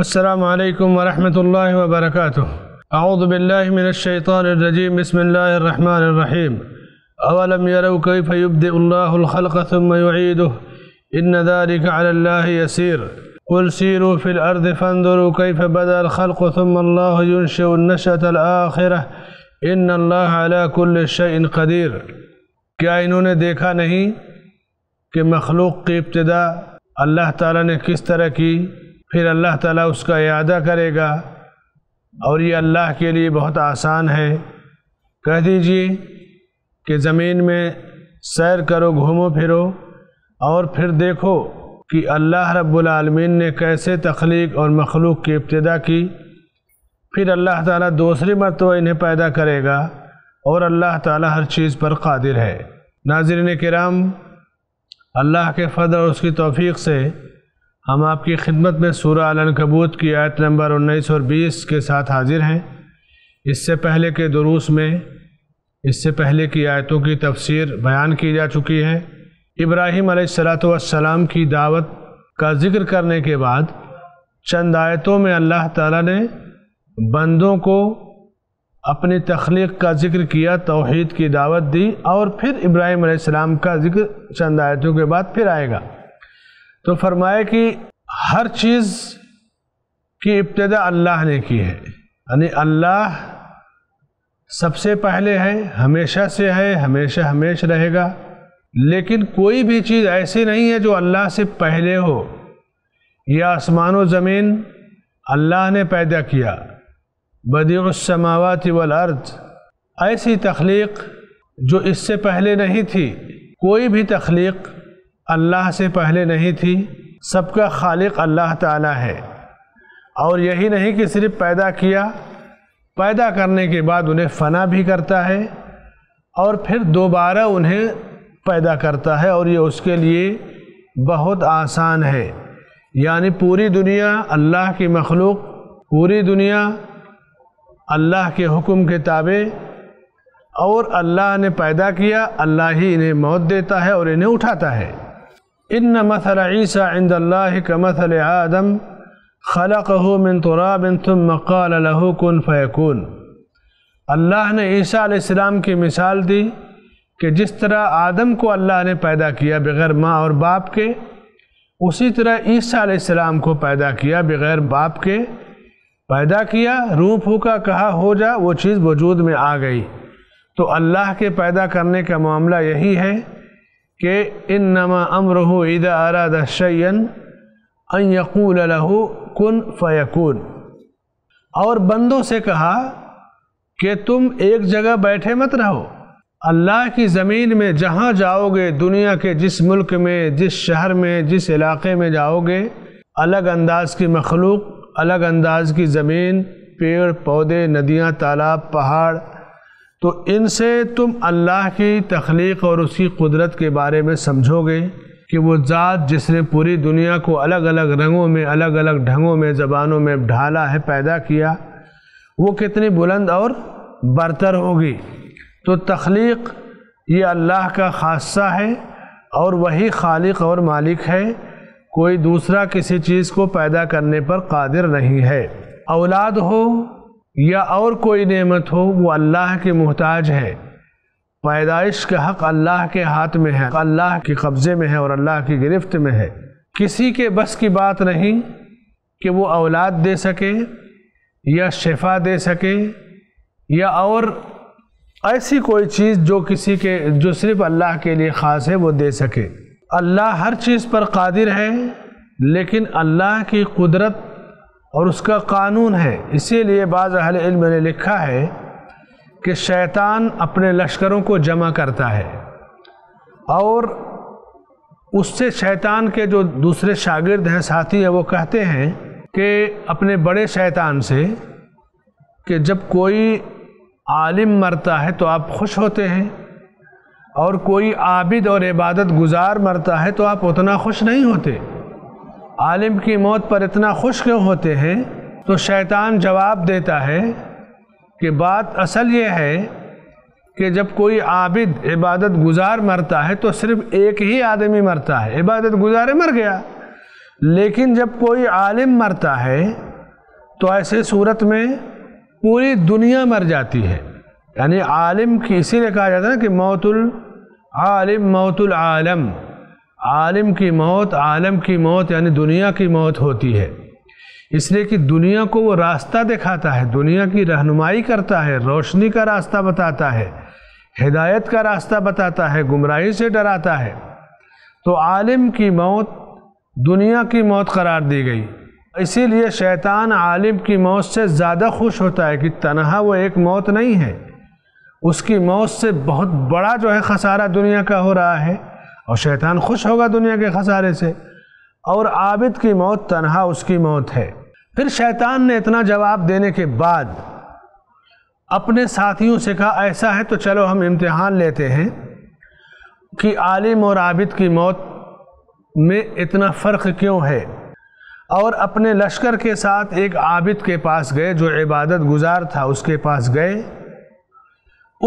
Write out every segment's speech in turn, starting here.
السلام عليكم ورحمة الله وبركاته أعوذ بالله من الشيطان الرجيم بسم الله الرحمن الرحيم أولم يروا كيف يبدئ الله الخلق ثم يعيده إن ذلك على الله يسير قل سيروا في الأرض فانظروا كيف بدأ الخلق ثم الله ينشئ النشأة الآخرة إن الله على كل شيء قدير انہوں نے دیکھا نہیں کہ مخلوق کی ابتداء اللہ تعالیٰ نے کس طرح کی फिर अल्लाह ताला उसका इरादा करेगा और ये अल्लाह के लिए बहुत आसान है कह दीजिए कि ज़मीन में सैर करो घूमो फिरो और फिर देखो कि अल्लाह रब्बुल ने कैसे तख्लीक और मखलूक की इब्तदा की फिर अल्लाह ताला दूसरी मरतबा इन्हें पैदा करेगा और अल्लाह ताला हर चीज़ पर कादिर है नाजरन कराम अल्लाह के फ़द और उसकी तौफीक से हम आपकी खिदमत में सूर्य अलकबूत की आयत नंबर 19 और 20 के साथ हाजिर हैं इससे पहले के दुरूस में इससे पहले की आयतों की तफसीर बयान की जा चुकी है इब्राहिम सलाम की दावत का जिक्र करने के बाद चंद आयतों में अल्लाह ताला ने बंदों को अपनी तख्लीक का जिक्र किया तोहद की दावत दी और फिर इब्राहिम का जिक्र चंद आयतों के बाद फिर आएगा तो फरमाया कि हर चीज़ की इब्तदा अल्लाह ने की है यानी अल्लाह सबसे पहले है हमेशा से है हमेशा हमेश रहेगा लेकिन कोई भी चीज़ ऐसी नहीं है जो अल्लाह से पहले हो यह आसमान व ज़मीन अल्लाह ने पैदा किया बदीसमावत वल अर्द ऐसी तख्लीक जो इससे पहले नहीं थी कोई भी तख्लीक अल्लाह से पहले नहीं थी सबका खालिक अल्लाह ताला है और यही नहीं कि सिर्फ पैदा किया पैदा करने के बाद उन्हें फना भी करता है और फिर दोबारा उन्हें पैदा करता है और ये उसके लिए बहुत आसान है यानी पूरी दुनिया अल्लाह की मखलूक पूरी दुनिया अल्लाह के हुक्म के ताबे और अल्लाह ने पैदा किया अल्लाह ही इन्हें मौत देता है और इन्हें उठाता है इन मसल ईसा इंदल्ला का मसल आदम खलक हो मिन तुराबिन तुम मकाल कन फ़ैकून अल्लाह ने ईसा आसमाम की मिसाल दी कि जिस तरह आदम को अल्लाह ने पैदा किया बग़ैर माँ और बाप के उसी तरह ईसा आसमाम को पैदा किया बग़ैर बाप के पैदा किया रूह फूका कहा हो जा वो चीज़ वजूद में आ गई तो अल्लाह के पैदा करने का मामला यही है कि इन नमा अमर हो इदा अरादा शयन अन यकूल लहू कुन फ़यकून और बंदों से कहा कि तुम एक जगह बैठे मत रहो अल्लाह की ज़मीन में जहाँ जाओगे दुनिया के जिस मुल्क में जिस शहर में जिस इलाके में जाओगे अलग अंदाज़ की मखलूक अलग अंदाज़ की ज़मीन पेड़ पौधे नदियाँ तालाब पहाड़ तो इनसे तुम अल्लाह की तख्लीक और उसकी कुदरत के बारे में समझोगे कि वो ज़ात जिसने पूरी दुनिया को अलग अलग रंगों में अलग अलग ढंगों में ज़बानों में ढाला है पैदा किया वो कितनी बुलंद और बरतर होगी तो तख्लीक ये अल्लाह का खासा है और वही खालिक और मालिक है कोई दूसरा किसी चीज़ को पैदा करने पर कादिर नहीं है औलाद हो या और कोई नेमत हो वो अल्लाह के मोहताज है पैदाइश का हक अल्लाह के हाथ में है अल्लाह के कब्ज़े में है और अल्लाह की गिरफ्त में है किसी के बस की बात नहीं कि वो औलाद दे सके या शफा दे सके या और ऐसी कोई चीज़ जो किसी के जो सिर्फ़ अल्लाह के लिए ख़ास है वो दे सके अल्लाह हर चीज़ पर कादिर है लेकिन अल्लाह की कुदरत और उसका कानून है इसीलिए बाज़ इल्म ने लिखा है कि शैतान अपने लश्करों को जमा करता है और उससे शैतान के जो दूसरे शागिर्द हैं साथी हैं वो कहते हैं कि अपने बड़े शैतान से कि जब कोई आलिम मरता है तो आप खुश होते हैं और कोई आबिद और इबादत गुजार मरता है तो आप उतना खुश नहीं होते आलिम की मौत पर इतना खुश क्यों होते हैं तो शैतान जवाब देता है कि बात असल ये है कि जब कोई आबिद इबादत गुजार मरता है तो सिर्फ एक ही आदमी मरता है इबादत गुजार मर गया लेकिन जब कोई आलिम मरता है तो ऐसे सूरत में पूरी दुनिया मर जाती है यानी आलिम की इसीलिए कहा जाता है ना कि मौतुल आलिम मौतुल आलम आलिम की मौत आलम की मौत यानी दुनिया की मौत होती है इसलिए कि दुनिया को वो रास्ता दिखाता है दुनिया की रहनुमाई करता है रोशनी का रास्ता बताता है हिदायत का रास्ता बताता है गुमराही से डराता है तो आलिम की मौत दुनिया की मौत करार दी गई इसीलिए शैतान आलिम की मौत से ज़्यादा खुश होता है कि तनहा वो एक मौत नहीं है उसकी मौत से बहुत बड़ा जो है खसारा दुनिया का हो रहा है और शैतान खुश होगा दुनिया के खसारे से और आबिद की मौत तनहा उसकी मौत है फिर शैतान ने इतना जवाब देने के बाद अपने साथियों से कहा ऐसा है तो चलो हम इम्तिहान लेते हैं कि आलिम और आबिद की मौत में इतना फ़र्क क्यों है और अपने लश्कर के साथ एक आबिद के पास गए जो इबादत गुजार था उसके पास गए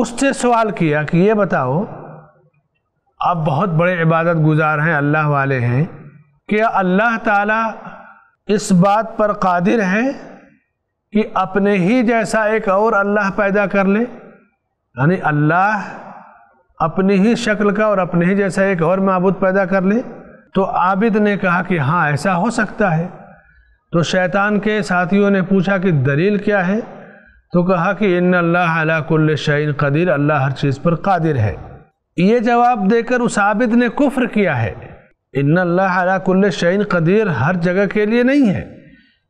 उससे सवाल किया कि ये बताओ आप बहुत बड़े इबादत गुजार हैं अल्लाह वाले हैं कि अल्लाह ताला इस बात पर कादिर है कि अपने ही जैसा एक और अल्लाह पैदा कर ले यानी अल्लाह अपनी ही शक्ल का और अपने ही जैसा एक और मबूद पैदा कर ले तो आबिद ने कहा कि हाँ ऐसा हो सकता है तो शैतान के साथियों ने पूछा कि दलील क्या है तो कहा कि इन अल्लाह अलाकुल्ल कुल्ल शैन कदीर अल्लाह हर चीज़ पर कादिर है ये जवाब देकर उस आबिद ने कुफ्र किया है इन अल्लाह शैन कदीर हर जगह के लिए नहीं है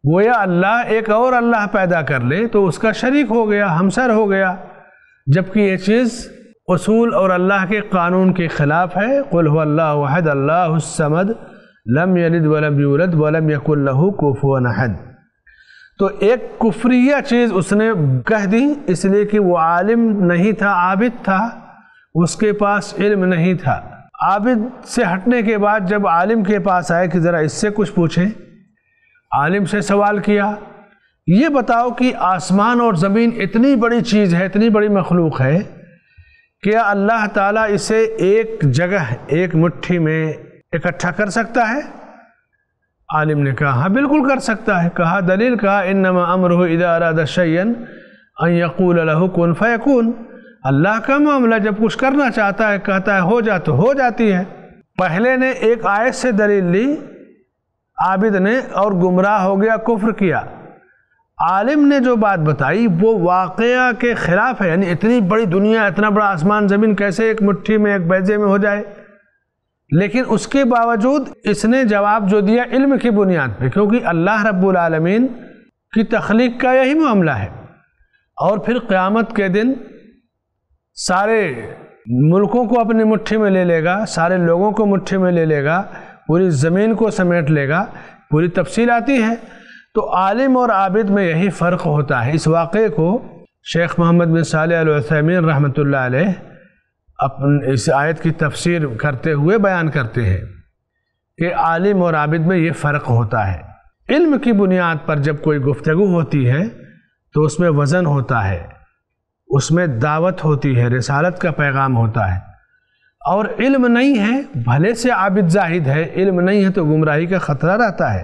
गोया अल्लाह एक और अल्लाह पैदा कर ले तो उसका शरीक हो गया हमसर हो गया जबकि ये चीज़ असूल और अल्लाह के कानून के ख़िलाफ़ है कुल्हद अल्लाहमद लम यलिद वलम यूलद वलम यकुल्लहू कोफुअन अहद तो एक कुफ़्रिया चीज़ उसने कह दी इसलिए कि वो आलिम नहीं था आबिद था उसके पास इल्म नहीं था आबिद से हटने के बाद जब आलिम के पास आए कि ज़रा इससे कुछ पूछें आलिम से सवाल किया ये बताओ कि आसमान और ज़मीन इतनी बड़ी चीज़ है इतनी बड़ी मखलूक है क्या अल्लाह ताला इसे एक जगह एक मुट्ठी में इकट्ठा कर सकता है आलिम ने कहा हाँ बिल्कुल कर सकता है कहा दलील कहा इन नमा अमर इदारा दशैन अकूल लहकुन फ़ैकून अल्लाह का मामला जब कुछ करना चाहता है कहता है हो जा तो हो जाती है पहले ने एक आयत से दलील ली आबिद ने और गुमराह हो गया कुफ्र किया आलिम ने जो बात बताई वो वाक़ के ख़िलाफ़ है यानी इतनी बड़ी दुनिया इतना बड़ा आसमान ज़मीन कैसे एक मुट्ठी में एक बैजे में हो जाए लेकिन उसके बावजूद इसने जवाब जो दिया इल्म की बुनियाद पे क्योंकि अल्लाह रब्बुल आलमीन की तख्लीक का यही मामला है और फिर क़्यामत के दिन सारे मुल्कों को अपनी मुट्ठी में ले लेगा सारे लोगों को मुट्ठी में ले लेगा पूरी ज़मीन को समेट लेगा पूरी तफसील आती है तो आलिम और आबिद में यही फ़र्क होता है इस वाक़े को शेख मोहम्मद बिन सालसमिन रहमत ला अपन इस आयत की तफसीर करते हुए बयान करते हैं कि आलिम और आबिद में ये फ़र्क होता है इल्म की बुनियाद पर जब कोई गुफ्तगु होती है तो उसमें वज़न होता है उसमें दावत होती है रिसालत का पैगाम होता है और इल्म नहीं है भले से आबिद जाहिद है इल्म नहीं है तो गुमराही का ख़तरा रहता है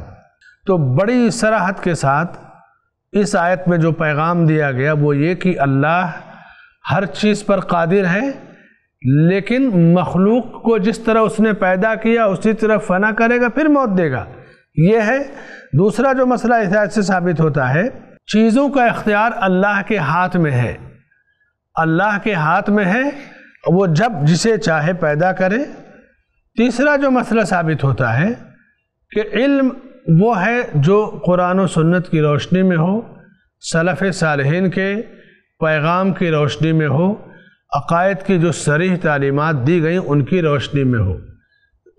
तो बड़ी सराहत के साथ इस आयत में जो पैगाम दिया गया वो ये कि अल्लाह हर चीज़ पर कादिर है लेकिन मखलूक को जिस तरह उसने पैदा किया उसी तरह फना करेगा फिर मौत देगा यह है दूसरा जो मसला इस आयत से साबित होता है चीज़ों का इख्तियार अल्लाह के हाथ में है अल्लाह के हाथ में है वो जब जिसे चाहे पैदा करे तीसरा जो मसला साबित होता है कि इल्म वो है जो कुरान और सुन्नत की रोशनी में हो सलफ़ सालहन के पैगाम की रोशनी में हो अकायद की जो सरीह तालीमत दी गई उनकी रोशनी में हो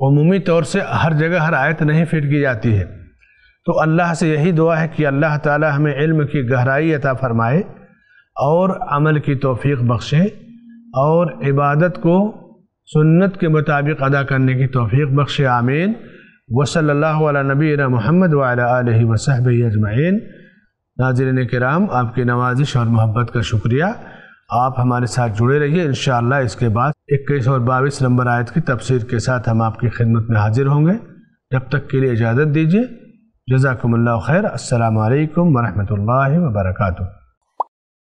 अमूमी तौर से हर जगह हर आयत नहीं फिट की जाती है तो अल्लाह से यही दुआ है कि अल्लाह ताला हमें इल्म की गहराई अता फ़रमाए और अमल की तोफ़ी बख्शे और इबादत को सुन्नत के मुताबिक अदा करने की तोफ़ी बख्श आमीन वसल्ला नबीना महमद वाली वसहब अजमाइन नाजरन कराम आपकी नवाजिश और मोहब्बत का शुक्रिया आप हमारे साथ जुड़े रहिए इन इसके बाद इक्कीस और बाईस नंबर आयत की तफसीर के साथ हम आपकी खिदमत में हाजिर होंगे जब तक के लिए इजाज़त दीजिए जजाकमल खैर अल्लाम वरहमल वर्का